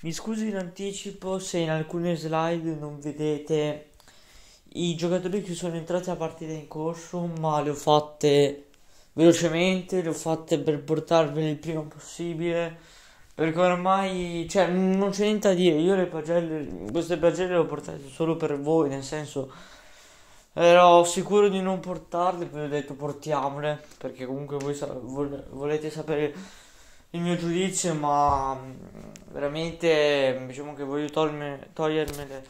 Mi scuso in anticipo se in alcune slide non vedete i giocatori che sono entrati a partita in corso, ma le ho fatte velocemente, le ho fatte per portarvele il prima possibile, perché ormai, cioè, non c'è niente a dire, io le pagelle, queste pagelle le ho portate solo per voi, nel senso, ero sicuro di non portarle, poi ho detto portiamole, perché comunque voi sa- vol- volete sapere il mio giudizio, ma mm, veramente diciamo che voglio togliermele, togliermele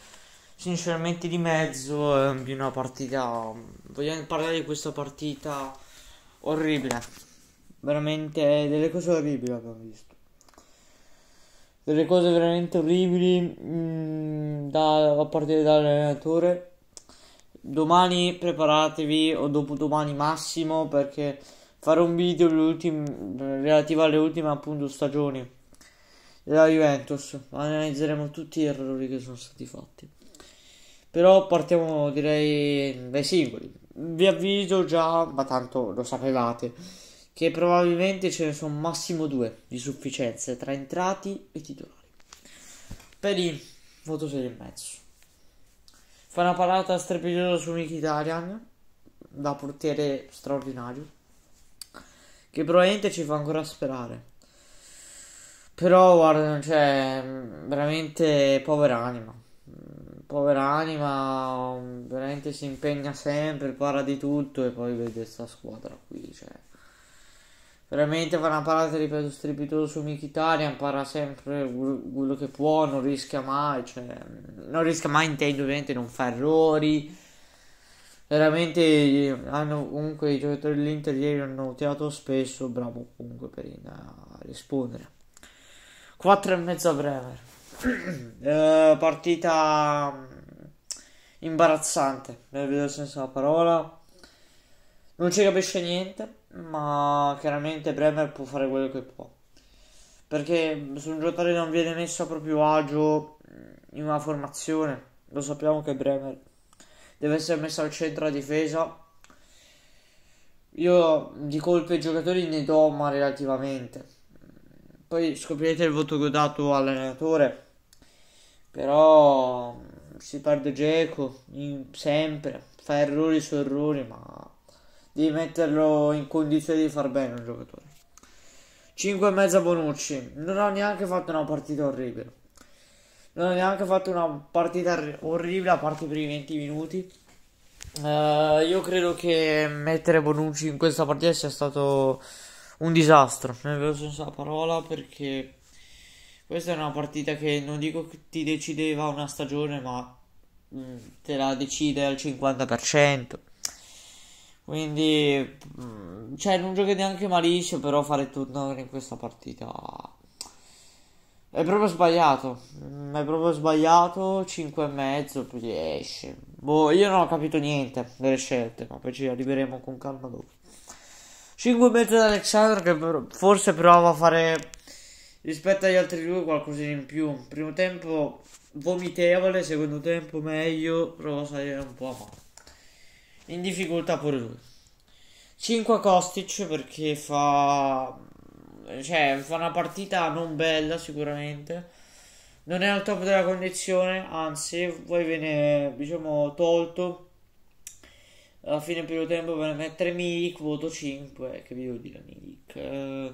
sinceramente di mezzo ehm, di una partita. Mm, voglio parlare di questa partita orribile. Veramente delle cose orribili abbiamo visto. Delle cose veramente orribili mh, mm, da, a partire dall'allenatore. Domani preparatevi o dopodomani massimo perché fare un video relativo alle ultime appunto stagioni della Juventus. Analizzeremo tutti gli errori che sono stati fatti. Però partiamo direi dai singoli. Vi avviso già, ma tanto lo sapevate, che probabilmente ce ne sono massimo due di sufficienze tra entrati e titolari. Per il voto 6 e mezzo. Fa una parata strepitosa su Mkhitaryan da portiere straordinario che probabilmente ci fa ancora sperare. Però guarda, cioè, veramente povera anima. Mm, povera anima, mm, veramente si impegna sempre, para di tutto e poi vede questa squadra qui, cioè. Veramente fa una parata, ripeto, strepitoso su Mkhitaryan, para sempre quello che può, non rischia mai, cioè, non rischia mai intendo ovviamente non fa errori, veramente hanno comunque i giocatori dell'Inter ieri hanno tirato spesso bravo comunque Perin a rispondere 4 e mezzo a Bremer eh, partita mm, imbarazzante nel vero senso della parola non ci capisce niente ma chiaramente Bremer può fare quello che può perché se un giocatore non viene messo a proprio agio mm, in una formazione lo sappiamo che Bremer deve essere messo al centro a difesa. Io di colpe ai giocatori ne do, ma relativamente. Poi scoprirete il voto che ho dato all'allenatore. Però mm, si perde Geco sempre, fa errori su errori, ma devi metterlo in condizione di far bene un giocatore. 5 e mezza Bonucci, non ho neanche fatto una partita orribile non ha neanche fatto una partita orribile a parte i primi 20 minuti. Uh, io credo che mettere Bonucci in questa partita sia stato un disastro, nel vero senso della parola, perché questa è una partita che non dico che ti decideva una stagione, ma mh, mm, te la decide al 50%. Quindi, mm, cioè, non giochi neanche malissimo, però fare tutto in questa partita è proprio sbagliato. Mm, è proprio sbagliato. 5 e mezzo più 10. Boh, io non ho capito niente delle scelte, ma poi ci arriveremo con calma dopo. 5 e mezzo da Alexandro che forse prova a fare rispetto agli altri due qualcosina in più. Primo tempo vomitevole, secondo tempo meglio, prova a salire un po', ma in difficoltà pure lui. 5 a Kostic perché fa cioè, fa una partita non bella sicuramente. Non è al top della condizione, anzi, poi viene, diciamo, tolto. Alla fine primo tempo per mettere Milik, voto 5. Che vi devo dire, Milik? Eh,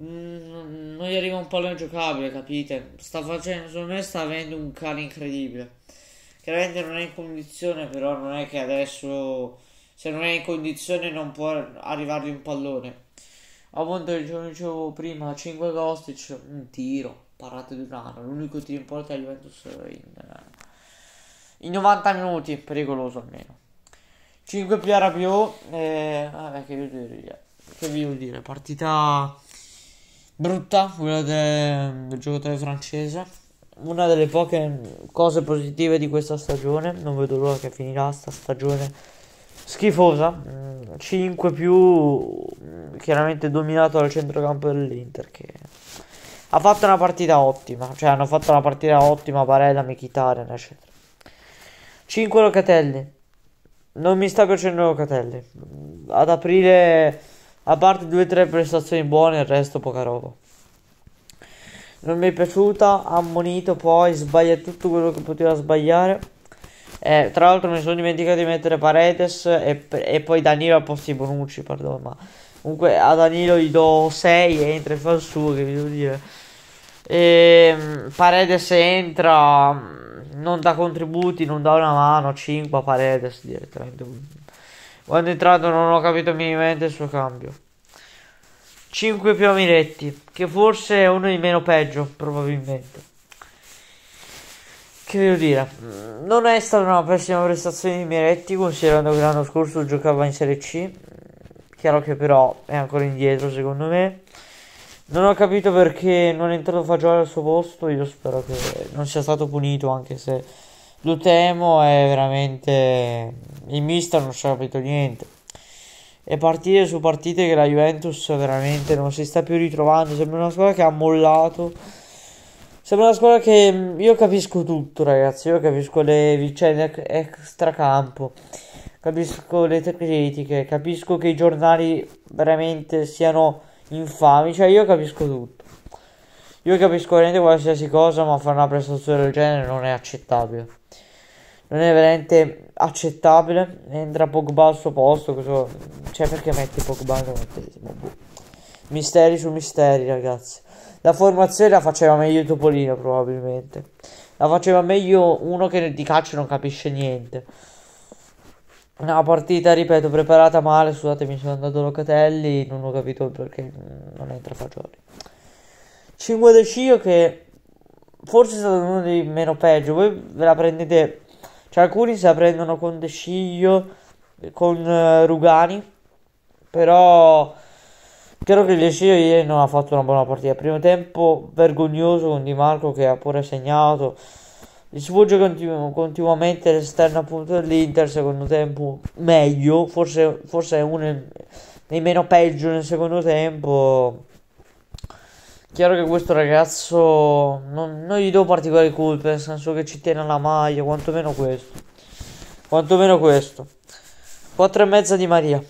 mm, non gli arriva un pallone giocabile, capite? Sta facendo, secondo me sta avendo un cane incredibile. Chiaramente non è in condizione, però non è che adesso se non è in condizione non può arrivargli un pallone. Avonta il giorno dicevo prima, 5 Gostic, un tiro, parate di Urano, l'unico tiro in porta è Juventus in, in 90 minuti, pericoloso almeno. 5 Piara più, eh, vabbè che vi devo dire, che vi dire, partita brutta, quella del, del giocatore francese una delle poche cose positive di questa stagione. Non vedo l'ora che finirà sta stagione schifosa. 5 mm, più mm. chiaramente dominato dal centrocampo dell'Inter che ha fatto una partita ottima, cioè hanno fatto una partita ottima Barella, Mkhitaryan eccetera. 5 Locatelli. Non mi sta piacendo Locatelli. Ad aprile a parte 2-3 prestazioni buone, il resto poca roba. Non mi è piaciuta, ha ammonito poi, sbaglia tutto quello che poteva sbagliare. Eh, tra l'altro mi sono dimenticato di mettere Paredes e, e poi Danilo al posto di Bonucci, perdono, ma comunque a Danilo gli do 6 e entra e fa il suo, che devo dire. E, ehm, Paredes entra, mm, non dà contributi, non dà una mano, 5 a Paredes direttamente. Quando è entrato non ho capito minimamente il suo cambio. 5 più Amiretti, che forse è uno di meno peggio, probabilmente che devo dire, non è stata una pessima prestazione di Miretti considerando che l'anno scorso giocava in Serie C. Chiaro che però è ancora indietro secondo me. Non ho capito perché non è entrato Fagioli al suo posto, io spero che non sia stato punito anche se lo temo è veramente... Il mister non ci ha capito niente. E partire su partite che la Juventus veramente non si sta più ritrovando, sembra una squadra che ha mollato Sembra una squadra che mm, io capisco tutto, ragazzi. Io capisco le vicende extracampo, capisco le critiche, capisco che i giornali veramente siano infami. Cioè, io capisco tutto. Io capisco veramente qualsiasi cosa, ma fare una prestazione del genere non è accettabile. Non è veramente accettabile. Entra Pogba al suo posto. Cosa... Cioè, perché metti Pogba al novantesimo? Boh. Misteri su misteri, ragazzi. La formazione la faceva meglio Topolino probabilmente. La faceva meglio uno che di calcio non capisce niente. Una partita, ripeto, preparata male. Scusatemi, sono andato Locatelli. Non ho capito perché non entra Fagioli. 5 De Cio che forse è stato uno dei meno peggio. Voi ve la prendete. Cioè, alcuni se la prendono con De Sciglio, con eh, Rugani. Però Chiaro che il Lecce ieri non ha fatto una buona partita. Primo tempo vergognoso con Di Marco che ha pure segnato. Il svolge continu- continuamente all'esterno appunto dell'Inter. Secondo tempo meglio, forse, forse è uno dei meno peggio nel secondo tempo. Chiaro che questo ragazzo non, non gli do particolari colpe, nel senso che ci tiene alla maglia, quantomeno questo. Quantomeno questo. 4 e mezza di Maria.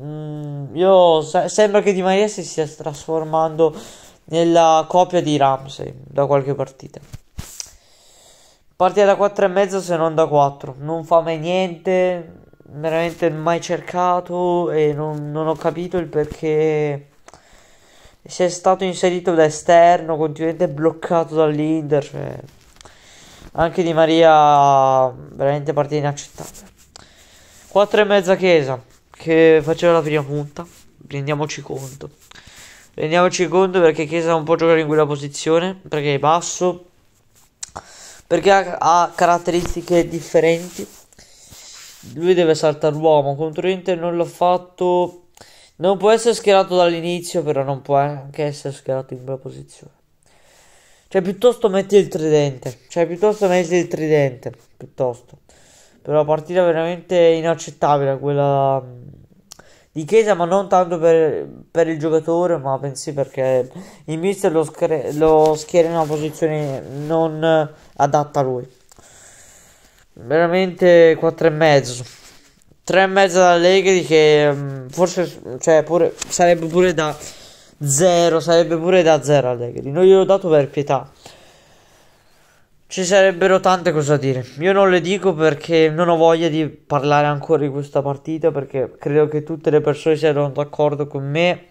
Mm, io sa- sembra che Di Maria si stia trasformando nella copia di Ramsey da qualche partita. Partita da e 4,5 se non da 4. Non fa mai niente. Veramente mai cercato e non, non ho capito il perché. Si è stato inserito da esterno, continuamente bloccato dall'Inter. Cioè... Anche Di Maria, veramente partita inaccettabile. e mezza Chiesa che faceva la prima punta. Rendiamoci conto. Rendiamoci conto perché Chiesa non può giocare in quella posizione, perché è basso, perché ha, ha caratteristiche differenti. Lui deve saltare l'uomo, contro Inter non l'ho fatto. Non può essere schierato dall'inizio, però non può anche essere schierato in quella posizione. Cioè, piuttosto metti il tridente. Cioè, piuttosto metti il tridente. Piuttosto per una partita veramente inaccettabile quella mm, di Chiesa, ma non tanto per, per il giocatore, ma pensi perché il mister lo, scre- lo, schiera in una posizione non adatta a lui. Veramente 4,5. 3,5 dall'Allegri che mh, mm, forse cioè, pure, sarebbe pure da 0, sarebbe pure da 0 Allegri. Non ho dato per pietà. Ci sarebbero tante cose da dire. Io non le dico perché non ho voglia di parlare ancora di questa partita perché credo che tutte le persone siano d'accordo con me.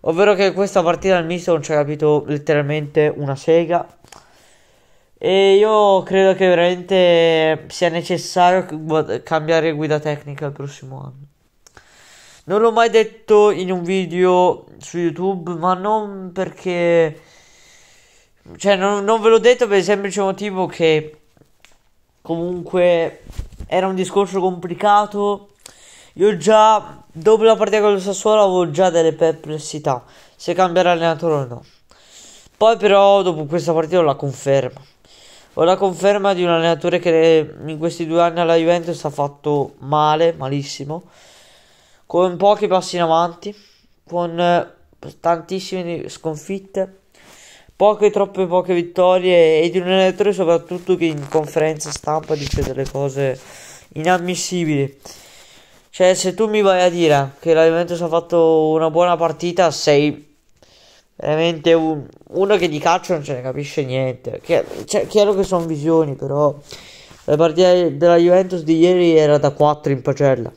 Ovvero che questa partita al mister non ci ha capito letteralmente una sega. E io credo che veramente sia necessario cambiare guida tecnica il prossimo anno. Non l'ho mai detto in un video su YouTube, ma non perché cioè, non, non ve l'ho detto per il semplice motivo che comunque era un discorso complicato. Io già, dopo la partita con lo Sassuolo, avevo già delle perplessità se cambierà allenatore o no. Poi però dopo questa partita ho la conferma. Ho la conferma di un allenatore che in questi due anni alla Juventus ha fatto male, malissimo, con pochi passi in avanti, con tantissime sconfitte poche troppe poche vittorie e di un allenatore soprattutto che in conferenza stampa dice delle cose inammissibili. Cioè, se tu mi vai a dire che la Juventus ha fatto una buona partita, sei veramente un, uno che di calcio non ce ne capisce niente. Che, cioè, chiaro che sono visioni, però la partita della Juventus di ieri era da 4 in pagella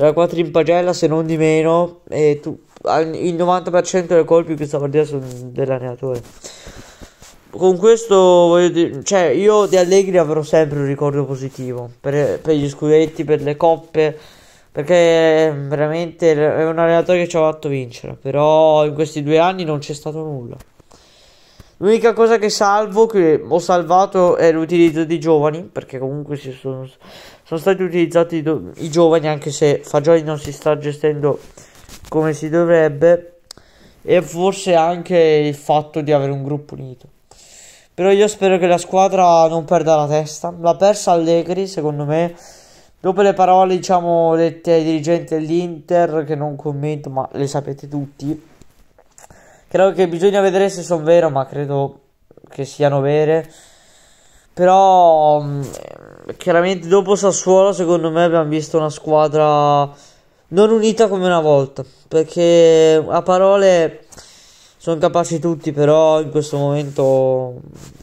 era 4 in pagella se non di meno e tu, il 90% dei colpi di questa partita sono dell'allenatore con questo voglio dire, cioè io di Allegri avrò sempre un ricordo positivo per, per gli scudetti, per le coppe perché veramente è un allenatore che ci ha fatto vincere però in questi due anni non c'è stato nulla L'unica cosa che salvo, che ho salvato, è l'utilizzo di giovani, perché comunque si sono, sono stati utilizzati do- i giovani anche se Fagioli non si sta gestendo come si dovrebbe e forse anche il fatto di avere un gruppo unito però io spero che la squadra non perda la testa l'ha persa Allegri secondo me dopo le parole diciamo dette ai dirigenti dell'Inter che non commento ma le sapete tutti credo che bisogna vedere se sono vero ma credo che siano vere però mm, chiaramente dopo Sassuolo secondo me abbiamo visto una squadra non unita come una volta. Perché a parole sono capaci tutti, però in questo momento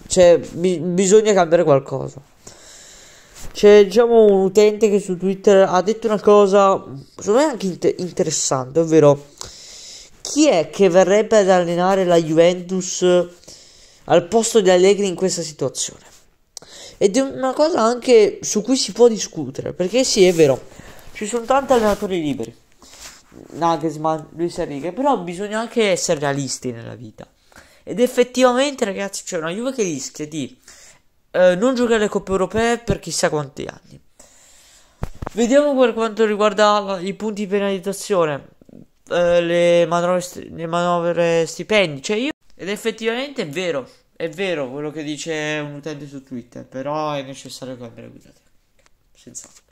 cioè, bi- bisogna cambiare qualcosa. C'è diciamo un utente che su Twitter ha detto una cosa, secondo me anche inter- interessante, ovvero chi è che verrebbe ad allenare la Juventus al posto di Allegri in questa situazione? Ed è una cosa anche su cui si può discutere, perché sì, è vero, ci sono tanti allenatori liberi, Nagelsmann, Luis Enrique, però bisogna anche essere realisti nella vita. Ed effettivamente, ragazzi, c'è una Juve che rischia di eh, non giocare le coppe europee per chissà quanti anni. Vediamo per quanto riguarda i punti di penalizzazione, eh, le, manovre, le manovre stipendi. Cioè io... Ed effettivamente è vero, è vero quello che dice un utente su Twitter, però è necessario cambiare guidate. Senz'altro.